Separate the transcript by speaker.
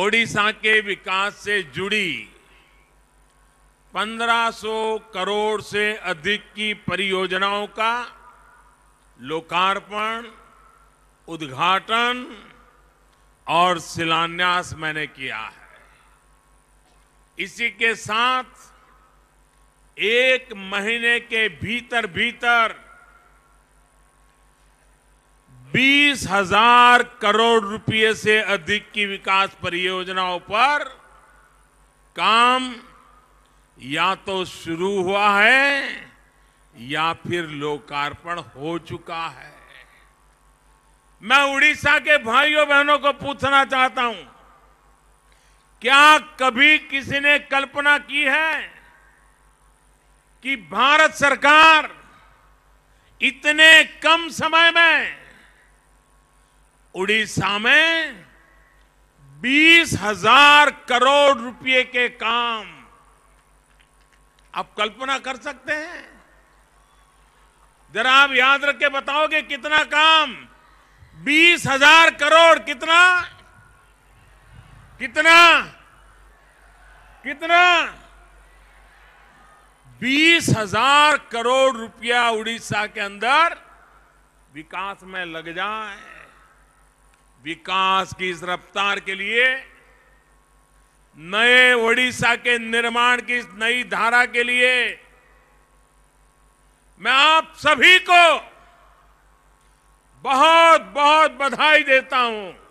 Speaker 1: ओडिशा के विकास से जुड़ी 1500 करोड़ से अधिक की परियोजनाओं का लोकार्पण उद्घाटन और शिलान्यास मैंने किया है इसी के साथ एक महीने के भीतर भीतर पच्चीस हजार करोड़ रुपए से अधिक की विकास परियोजनाओं पर काम या तो शुरू हुआ है या फिर लोकार्पण हो चुका है मैं उड़ीसा के भाइयों बहनों को पूछना चाहता हूं क्या कभी किसी ने कल्पना की है कि भारत सरकार इतने कम समय में उड़ीसा में बीस हजार करोड़ रुपए के काम आप कल्पना कर सकते हैं जरा आप याद रख के बताओगे कितना काम बीस हजार करोड़ कितना कितना कितना बीस हजार करोड़ रुपया उड़ीसा के अंदर विकास में लग जाए विकास की इस रफ्तार के लिए नए ओडिशा के निर्माण की इस नई धारा के लिए मैं आप सभी को बहुत बहुत बधाई देता हूं